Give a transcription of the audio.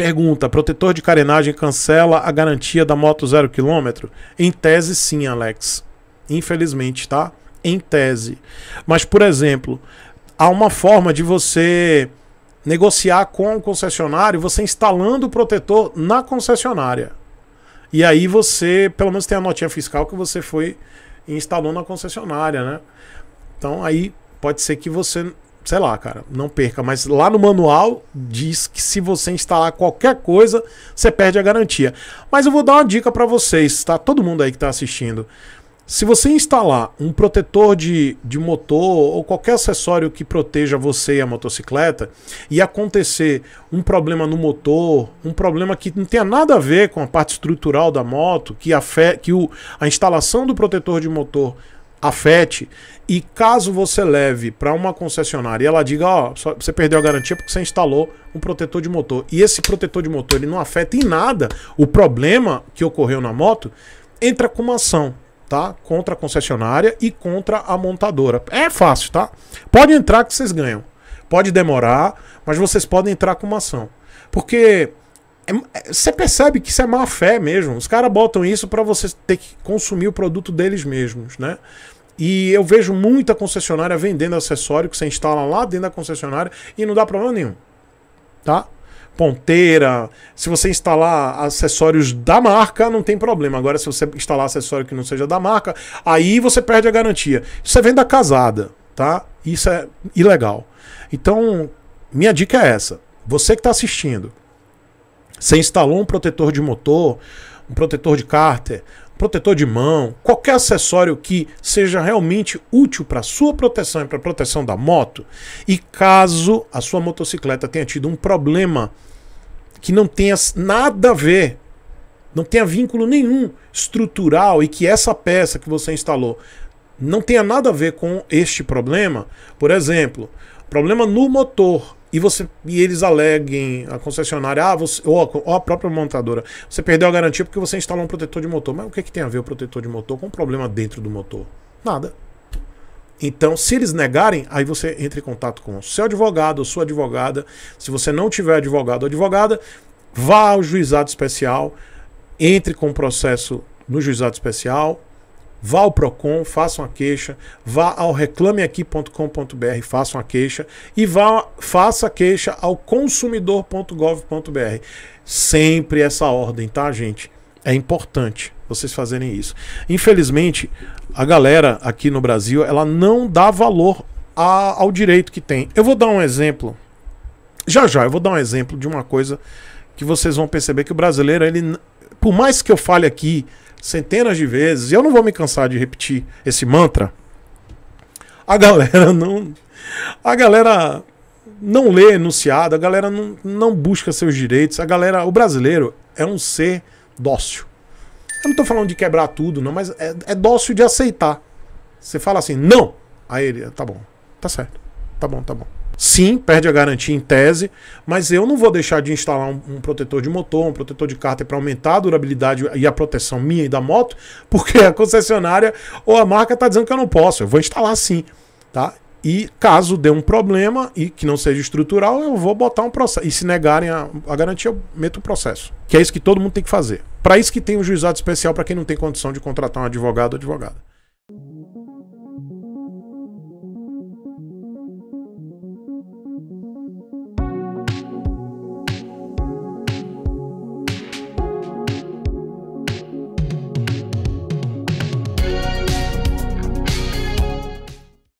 Pergunta: protetor de carenagem cancela a garantia da moto zero quilômetro? Em tese, sim, Alex. Infelizmente, tá? Em tese. Mas, por exemplo, há uma forma de você negociar com o concessionário, você instalando o protetor na concessionária. E aí você, pelo menos, tem a notinha fiscal que você foi e instalou na concessionária, né? Então aí pode ser que você sei lá, cara, não perca. Mas lá no manual diz que se você instalar qualquer coisa, você perde a garantia. Mas eu vou dar uma dica para vocês, tá? Todo mundo aí que está assistindo. Se você instalar um protetor de, de motor ou qualquer acessório que proteja você e a motocicleta e acontecer um problema no motor, um problema que não tenha nada a ver com a parte estrutural da moto, que, a, fe, que o, a instalação do protetor de motor afete. E caso você leve para uma concessionária e ela diga, ó, oh, você perdeu a garantia porque você instalou um protetor de motor. E esse protetor de motor ele não afeta em nada o problema que ocorreu na moto, entra com uma ação, tá? Contra a concessionária e contra a montadora. É fácil, tá? Pode entrar que vocês ganham. Pode demorar, mas vocês podem entrar com uma ação. Porque é, é, você percebe que isso é má fé mesmo. Os caras botam isso para você ter que consumir o produto deles mesmos, né? E eu vejo muita concessionária vendendo acessório que você instala lá dentro da concessionária e não dá problema nenhum. Tá? Ponteira, se você instalar acessórios da marca, não tem problema. Agora, se você instalar acessório que não seja da marca, aí você perde a garantia. Isso é venda casada, tá? Isso é ilegal. Então, minha dica é essa. Você que está assistindo, você instalou um protetor de motor, um protetor de cárter, um protetor de mão, qualquer acessório que seja realmente útil para sua proteção e para a proteção da moto. E caso a sua motocicleta tenha tido um problema que não tenha nada a ver, não tenha vínculo nenhum estrutural e que essa peça que você instalou não tenha nada a ver com este problema, por exemplo, problema no motor, e você e eles aleguem a concessionária ah, você, ou, a, ou, a, própria montadora você perdeu a garantia porque você instalou um protetor de motor mas o que, é que tem a ver o protetor de motor com um problema dentro do motor nada então se eles negarem aí você entra em contato com o seu advogado ou sua advogada se você não tiver advogado ou advogada vá ao juizado especial entre com o processo no juizado especial vá ao Procon, faça uma queixa, vá ao reclameaqui.com.br, faça uma queixa e vá faça queixa ao consumidor.gov.br. Sempre essa ordem, tá, gente? É importante vocês fazerem isso. Infelizmente, a galera aqui no Brasil, ela não dá valor a, ao direito que tem. Eu vou dar um exemplo. Já já, eu vou dar um exemplo de uma coisa que vocês vão perceber que o brasileiro, ele por mais que eu fale aqui centenas de vezes, e eu não vou me cansar de repetir esse mantra. A galera não. A galera não lê enunciado, a galera não, não busca seus direitos, a galera. O brasileiro é um ser dócil. Eu não estou falando de quebrar tudo, não, mas é, é dócil de aceitar. Você fala assim, não. Aí ele, tá bom, tá certo, tá bom, tá bom. Sim, perde a garantia em tese, mas eu não vou deixar de instalar um, um protetor de motor, um protetor de cárter para aumentar a durabilidade e a proteção minha e da moto, porque a concessionária ou a marca está dizendo que eu não posso. Eu vou instalar sim, tá? E caso dê um problema e que não seja estrutural, eu vou botar um processo. E se negarem a, a garantia, eu meto o processo. Que é isso que todo mundo tem que fazer. Para isso que tem um juizado especial para quem não tem condição de contratar um advogado ou advogada.